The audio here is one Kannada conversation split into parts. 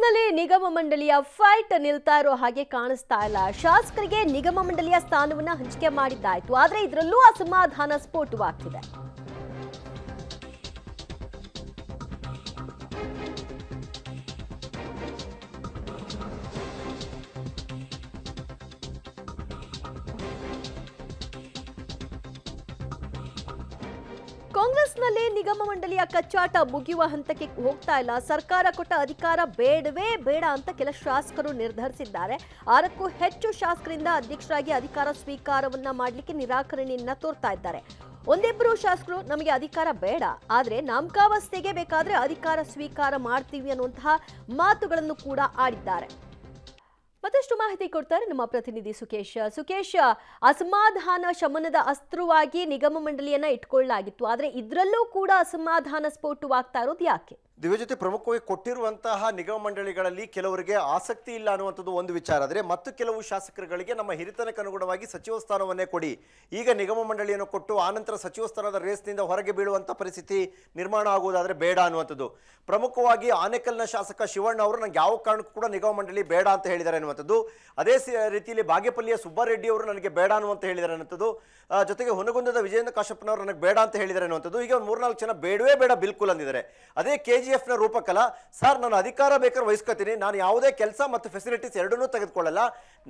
ಕಾಂಗ್ರೆಸ್ನಲ್ಲಿ ನಿಗಮ ಮಂಡಳಿಯ ಫೈಟ್ ನಿಲ್ತಾ ಇರೋ ಹಾಗೆ ಕಾಣಿಸ್ತಾ ಇಲ್ಲ ಶಾಸಕರಿಗೆ ನಿಗಮ ಮಂಡಳಿಯ ಸ್ಥಾನವನ್ನ ಹಂಚಿಕೆ ಮಾಡಿದ್ದಾಯ್ತು ಆದ್ರೆ ಇದರಲ್ಲೂ ಅಸಮಾಧಾನ ಸ್ಫೋಟವಾಗ್ತಿದೆ ಕಾಂಗ್ರೆಸ್ನಲ್ಲಿ ನಿಗಮ ಮಂಡಳಿಯ ಕಚ್ಚಾಟ ಮುಗಿಯುವ ಹಂತಕ್ಕೆ ಹೋಗ್ತಾ ಇಲ್ಲ ಸರ್ಕಾರ ಕೊಟ್ಟ ಅಧಿಕಾರ ಬೇಡವೇ ಬೇಡ ಅಂತ ಕೆಲ ಶಾಸಕರು ನಿರ್ಧರಿಸಿದ್ದಾರೆ ಆರಕ್ಕೂ ಹೆಚ್ಚು ಶಾಸಕರಿಂದ ಅಧ್ಯಕ್ಷರಾಗಿ ಅಧಿಕಾರ ಸ್ವೀಕಾರವನ್ನ ಮಾಡಲಿಕ್ಕೆ ನಿರಾಕರಣೆಯನ್ನ ತೋರ್ತಾ ಇದ್ದಾರೆ ಒಂದಿಬ್ಬರು ಶಾಸಕರು ನಮಗೆ ಅಧಿಕಾರ ಬೇಡ ಆದರೆ ನಾಮಕಾವಸ್ಥೆಗೆ ಬೇಕಾದರೆ ಅಧಿಕಾರ ಸ್ವೀಕಾರ ಮಾಡ್ತೀವಿ ಅನ್ನುವಂತಹ ಮಾತುಗಳನ್ನು ಕೂಡ ಆಡಿದ್ದಾರೆ ಮತ್ತಷ್ಟು ಮಾಹಿತಿ ಕೊಡ್ತಾರೆ ನಮ್ಮ ಪ್ರತಿನಿಧಿ ಸುಕೇಶ್ ಸುಕೇಶ್ ಅಸಮಾಧಾನ ಶಮನದ ಅಸ್ತ್ರವಾಗಿ ನಿಗಮ ಮಂಡಳಿಯನ್ನ ಇಟ್ಕೊಳ್ಳಲಾಗಿತ್ತು ಆದ್ರೆ ಇದ್ರಲ್ಲೂ ಕೂಡ ಅಸಮಾಧಾನ ಸ್ಫೋಟವಾಗ್ತಾ ಇರೋದು ಯಾಕೆ ದಿವ್ಯ ಜೊತೆ ಪ್ರಮುಖವಾಗಿ ಕೊಟ್ಟಿರುವಂತಹ ನಿಗಮ ಮಂಡಳಿಗಳಲ್ಲಿ ಕೆಲವರಿಗೆ ಆಸಕ್ತಿ ಇಲ್ಲ ಅನ್ನುವಂಥದ್ದು ಒಂದು ವಿಚಾರ ಆದರೆ ಮತ್ತು ಕೆಲವು ಶಾಸಕರುಗಳಿಗೆ ನಮ್ಮ ಹಿರಿತನಕ್ಕೆ ಅನುಗುಣವಾಗಿ ಸಚಿವ ಸ್ಥಾನವನ್ನೇ ಕೊಡಿ ಈಗ ನಿಗಮ ಮಂಡಳಿಯನ್ನು ಕೊಟ್ಟು ಆನಂತರ ಸಚಿವ ಸ್ಥಾನದ ರೇಸ್ನಿಂದ ಹೊರಗೆ ಬೀಳುವಂಥ ಪರಿಸ್ಥಿತಿ ನಿರ್ಮಾಣ ಆಗುವುದಾದರೆ ಬೇಡ ಅನ್ನುವಂಥದ್ದು ಪ್ರಮುಖವಾಗಿ ಆನೇಕಲ್ನ ಶಾಸಕ ಶಿವಣ್ಣ ಅವರು ನನಗೆ ಯಾವ ಕಾರಣಕ್ಕೂ ಕೂಡ ನಿಗಮ ಮಂಡಳಿ ಬೇಡ ಅಂತ ಹೇಳಿದ್ದಾರೆ ಅನ್ನುವಂಥದ್ದು ಅದೇ ರೀತಿಯಲ್ಲಿ ಬಾಗೇಪಲ್ಲಿಯ ಸುಬ್ಬಾರೆಡ್ಡಿ ಅವರು ನನಗೆ ಬೇಡ ಅನ್ನುವಂತ ಹೇಳಿದ್ದಾರೆ ಅನ್ನುವಂಥದ್ದು ಜೊತೆಗೆ ಹುನಗುಂದದ ವಿಜೇಂದ್ರ ಕಾಶಪ್ಪನವರು ನನಗೆ ಬೇಡ ಅಂತ ಹೇಳಿದ್ದಾರೆ ಅನ್ನುವಂಥದ್ದು ಈಗ ಒಂದು ಮೂರ್ನಾಲ್ಕು ಜನ ಬೇಡವೇ ಬೇಡ ಬಿಲ್ಕುಲ್ ಅಂದಿದ್ದಾರೆ ಅದೇ ಕೆ ಜಿ ಜಿ ಎಫ್ನ ರೂಪಕಲ ಸರ್ ನಾನು ಅಧಿಕಾರ ಬೇಕಾದ್ರೆ ವಹಿಸ್ಕೋತೀನಿ ನಾನು ಯಾವುದೇ ಕೆಲಸ ಮತ್ತು ಫೆಸಿಲಿಟೀಸ್ ಎರಡನ್ನೂ ತೆಗೆದುಕೊಳ್ಳಲ್ಲ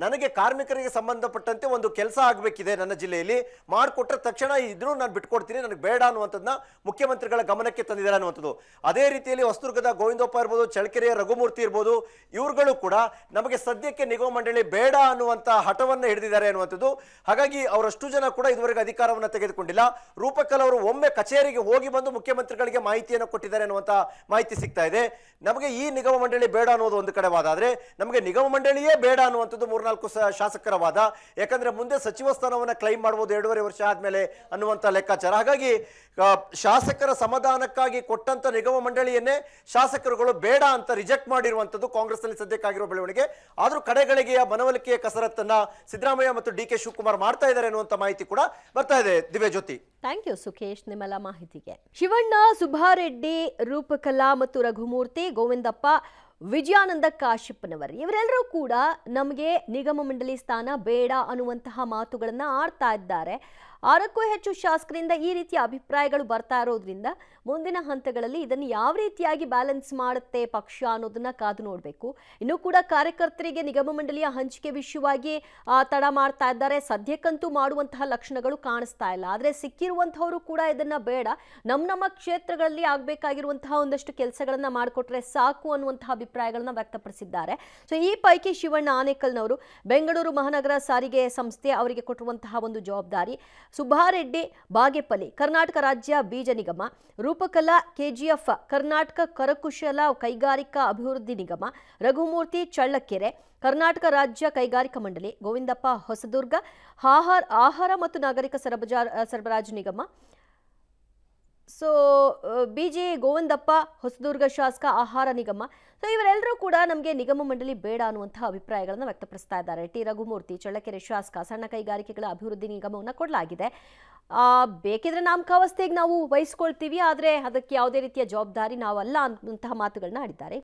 ನನಗೆ ಕಾರ್ಮಿಕರಿಗೆ ಸಂಬಂಧಪಟ್ಟಂತೆ ಒಂದು ಕೆಲಸ ಆಗಬೇಕಿದೆ ನನ್ನ ಜಿಲ್ಲೆಯಲ್ಲಿ ಮಾಡಿಕೊಟ್ರೆ ತಕ್ಷಣ ಇದನ್ನು ನಾನು ಬಿಟ್ಕೊಡ್ತೀನಿ ನನಗೆ ಬೇಡ ಅನ್ನುವಂಥದ್ದನ್ನ ಮುಖ್ಯಮಂತ್ರಿಗಳ ಗಮನಕ್ಕೆ ತಂದಿದ್ದಾರೆ ಅನ್ನುವಂಥದ್ದು ಅದೇ ರೀತಿಯಲ್ಲಿ ಹೊಸದುರ್ಗದ ಗೋವಿಂದಪ್ಪ ಇರ್ಬೋದು ಚಳಕೆರೆಯ ರಘುಮೂರ್ತಿ ಇರ್ಬೋದು ಇವರುಗಳು ಕೂಡ ನಮಗೆ ಸದ್ಯಕ್ಕೆ ನಿಗಮ ಮಂಡಳಿ ಬೇಡ ಅನ್ನುವಂಥ ಹಠವನ್ನು ಹಿಡಿದಿದ್ದಾರೆ ಅನ್ನುವಂಥದ್ದು ಹಾಗಾಗಿ ಅವರಷ್ಟು ಜನ ಕೂಡ ಇದುವರೆಗೆ ಅಧಿಕಾರವನ್ನು ತೆಗೆದುಕೊಂಡಿಲ್ಲ ರೂಪಕಲ್ ಅವರು ಒಮ್ಮೆ ಕಚೇರಿಗೆ ಹೋಗಿ ಬಂದು ಮುಖ್ಯಮಂತ್ರಿಗಳಿಗೆ ಮಾಹಿತಿಯನ್ನು ಕೊಟ್ಟಿದ್ದಾರೆ ಅನ್ನುವಂಥ ಮಾಹಿತಿ ಸಿಗ್ತಾ ಇದೆ ನಮಗೆ ಈ ನಿಗಮ ಮಂಡಳಿ ಬೇಡ ಅನ್ನೋದು ಒಂದು ಕಡೆ ವಾದ ಆದರೆ ನಮಗೆ ನಿಗಮ ಮಂಡಳಿಯೇ ಬೇಡ ಅನ್ನುವಂಥದ್ದು ಮೂರ್ನಾಲ್ಕು ಶಾಸಕರ ವಾದ ಯಾಕಂದರೆ ಮುಂದೆ ಸಚಿವ ಸ್ಥಾನವನ್ನು ಕ್ಲೈಮ್ ಮಾಡ್ಬೋದು ಎರಡೂವರೆ ವರ್ಷ ಆದಮೇಲೆ ಅನ್ನುವಂಥ ಲೆಕ್ಕಾಚಾರ ಹಾಗಾಗಿ ಶಾಸಕರ ಸಮಾಧಾನಕ್ಕಾಗಿ ಕೊಟ್ಟಂಥ ನಿಗಮ ಮಂಡಳಿಯನ್ನೇ ಶಾಸಕರುಗಳು ಬೇಡ ಅಂತ ರಿಜೆಕ್ಟ್ ಮಾಡಿರುವಂಥದ್ದು ಕಾಂಗ್ರೆಸ್ನಲ್ಲಿ ಸದ್ಯಕ್ಕಾಗಿರೋ ಬೆಳವಣಿಗೆ ಆದರೂ ಕಡೆಗಳಿಗೆಯ ಮನವೊಲಿಕೆಯ ಕಸರತ್ತನ್ನು ಸಿದ್ದರಾಮಯ್ಯ ಮತ್ತು ಡಿ ಕೆ ಶಿವಕುಮಾರ್ ಮಾಡ್ತಾ ಇದ್ದಾರೆ ಅನ್ನುವಂಥ ಮಾಹಿತಿ ಕೂಡ ಬರ್ತಾ ಇದೆ ದಿವ್ಯಜ್ಯೋತಿ ಥ್ಯಾಂಕ್ ಯು ಸುಖೇಶ್ ನಿಮ್ಮೆಲ್ಲ ಮಾಹಿತಿಗೆ ಶಿವಣ್ಣ ಸುಬ್ಬಾರೆಡ್ಡಿ ರೂಪಕಲಾ ಮತ್ತು ರಘುಮೂರ್ತಿ ಗೋವಿಂದಪ್ಪ ವಿಜಯಾನಂದ ಕಾಶ್ಯಪ್ಪನವರು ಇವರೆಲ್ಲರೂ ಕೂಡ ನಮಗೆ ನಿಗಮ ಮಂಡಳಿ ಸ್ಥಾನ ಬೇಡ ಅನ್ನುವಂತಹ ಮಾತುಗಳನ್ನು ಆಡ್ತಾ ಇದ್ದಾರೆ ಆರಕ್ಕೂ ಹೆಚ್ಚು ಶಾಸಕರಿಂದ ಈ ರೀತಿಯ ಅಭಿಪ್ರಾಯಗಳು ಬರ್ತಾ ಇರೋದ್ರಿಂದ ಮುಂದಿನ ಹಂತಗಳಲ್ಲಿ ಇದನ್ನು ಯಾವ ರೀತಿಯಾಗಿ ಬ್ಯಾಲೆನ್ಸ್ ಮಾಡುತ್ತೆ ಪಕ್ಷ ಅನ್ನೋದನ್ನ ಕಾದು ನೋಡಬೇಕು ಇನ್ನೂ ಕೂಡ ಕಾರ್ಯಕರ್ತರಿಗೆ ನಿಗಮ ಮಂಡಳಿಯ ಹಂಚಿಕೆ ವಿಷಯವಾಗಿ ತಡ ಮಾಡ್ತಾ ಇದ್ದಾರೆ ಸದ್ಯಕ್ಕಂತೂ ಮಾಡುವಂತಹ ಲಕ್ಷಣಗಳು ಕಾಣಿಸ್ತಾ ಇಲ್ಲ ಆದರೆ ಸಿಕ್ಕಿರುವಂತಹವರು ಕೂಡ ಇದನ್ನ ಬೇಡ ನಮ್ಮ ನಮ್ಮ ಕ್ಷೇತ್ರಗಳಲ್ಲಿ ಆಗಬೇಕಾಗಿರುವಂತಹ ಒಂದಷ್ಟು ಕೆಲಸಗಳನ್ನ ಮಾಡಿಕೊಟ್ರೆ ಸಾಕು ಅನ್ನುವಂತಹ ಅಭಿಪ್ರಾಯಗಳನ್ನ ವ್ಯಕ್ತಪಡಿಸಿದ್ದಾರೆ ಸೊ ಈ ಪೈಕಿ ಶಿವಣ್ಣ ಆನೇಕಲ್ನವರು ಬೆಂಗಳೂರು ಮಹಾನಗರ ಸಾರಿಗೆ ಸಂಸ್ಥೆ ಅವರಿಗೆ ಕೊಟ್ಟಿರುವಂತಹ ಒಂದು ಜವಾಬ್ದಾರಿ ಸುಬ್ಬಾರೆಡ್ಡಿ ಬಾಗೇಪಲ್ಲಿ ಕರ್ನಾಟಕ ರಾಜ್ಯ ಬೀಜ ನಿಗಮ ರೂಪಕಲಾ ಕೆಜಿಎಫ್ ಕರ್ನಾಟಕ ಕರಕುಶಲ ಕೈಗಾರಿಕಾ ಅಭಿವೃದ್ಧಿ ನಿಗಮ ರಘುಮೂರ್ತಿ ಚಳ್ಳಕೆರೆ ಕರ್ನಾಟಕ ರಾಜ್ಯ ಕೈಗಾರಿಕಾ ಮಂಡಳಿ ಗೋವಿಂದಪ್ಪ ಹೊಸದುರ್ಗ ಆಹಾರ ಆಹಾರ ಮತ್ತು ನಾಗರಿಕ ಸರಬಜಾ ಸರಬರಾಜು ನಿಗಮ ಸೊ ಬಿ ಜೆ ಗೋವಿಂದಪ್ಪ ಹೊಸದುರ್ಗ ಶಾಸಕ ಆಹಾರ ನಿಗಮ ಸೊ ಇವರೆಲ್ಲರೂ ಕೂಡ ನಮಗೆ ನಿಗಮ ಮಂಡಳಿ ಬೇಡ ಅನ್ನುವಂತಹ ಅಭಿಪ್ರಾಯಗಳನ್ನು ವ್ಯಕ್ತಪಡಿಸ್ತಾ ಇದ್ದಾರೆ ಟಿ ರಘುಮೂರ್ತಿ ಚಳ್ಳಕೆರೆ ಶಾಸಕ ಸಣ್ಣ ಕೈಗಾರಿಕೆಗಳ ಅಭಿವೃದ್ಧಿ ನಿಗಮವನ್ನು ಕೊಡಲಾಗಿದೆ ಬೇಕಿದ್ರೆ ನಾಮಕಾವಸ್ಥೆಗೆ ನಾವು ವಹಿಸ್ಕೊಳ್ತೀವಿ ಆದರೆ ಅದಕ್ಕೆ ಯಾವುದೇ ರೀತಿಯ ಜವಾಬ್ದಾರಿ ನಾವಲ್ಲ ಅನ್ನುವಂತಹ ಮಾತುಗಳನ್ನ ಆಡಿದ್ದಾರೆ